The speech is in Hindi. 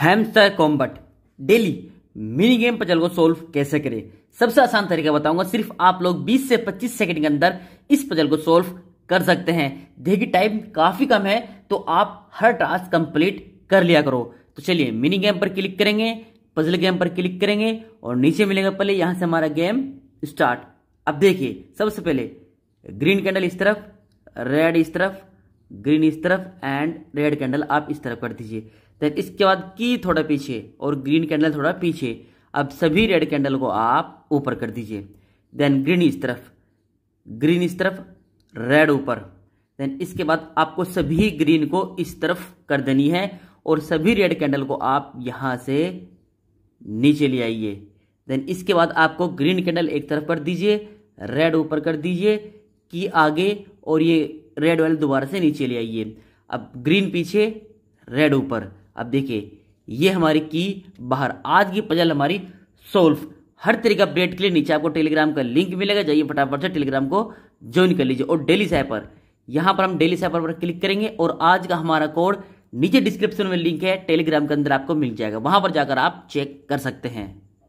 hamster Kombat daily mini game puzzle को सोल्व कैसे करें सबसे आसान तरीका बताऊंगा सिर्फ आप लोग 20 से 25 सेकंड के अंदर इस पजल को सोल्व कर सकते हैं देखिए टाइम काफी कम है तो आप हर टास्क कंप्लीट कर लिया करो तो चलिए मिनी गेम पर क्लिक करेंगे पजल गेम पर क्लिक करेंगे और नीचे मिलेगा पहले यहां से हमारा गेम स्टार्ट अब देखिए सबसे पहले ग्रीन कैंडल इस तरफ रेड इस तरफ ग्रीन इस तरफ एंड रेड कैंडल आप इस तरफ कर दीजिए देन इसके बाद की थोड़ा पीछे और ग्रीन कैंडल थोड़ा पीछे अब सभी रेड कैंडल को आप ऊपर कर दीजिए देन ग्रीन इस तरफ ग्रीन इस तरफ रेड ऊपर देन इसके बाद आपको सभी ग्रीन को इस तरफ कर देनी है और सभी रेड कैंडल को आप यहां से नीचे ले आइए देन इसके बाद आपको ग्रीन कैंडल एक तरफ कर दीजिए रेड ऊपर कर दीजिए की आगे और ये रेड वाले दोबारा से नीचे ले आइए अब ग्रीन पीछे रेड ऊपर अब देखिए ये हमारी की बाहर आज की पजल हमारी सोल्व हर तरह अपडेट के लिए नीचे आपको टेलीग्राम का लिंक मिलेगा जाइए फटाफट से टेलीग्राम को ज्वाइन कर लीजिए और डेली साइपर यहाँ पर हम डेली साइपर पर क्लिक करेंगे और आज का हमारा कोड नीचे डिस्क्रिप्शन में लिंक है टेलीग्राम के अंदर आपको मिल जाएगा वहां पर जाकर आप चेक कर सकते हैं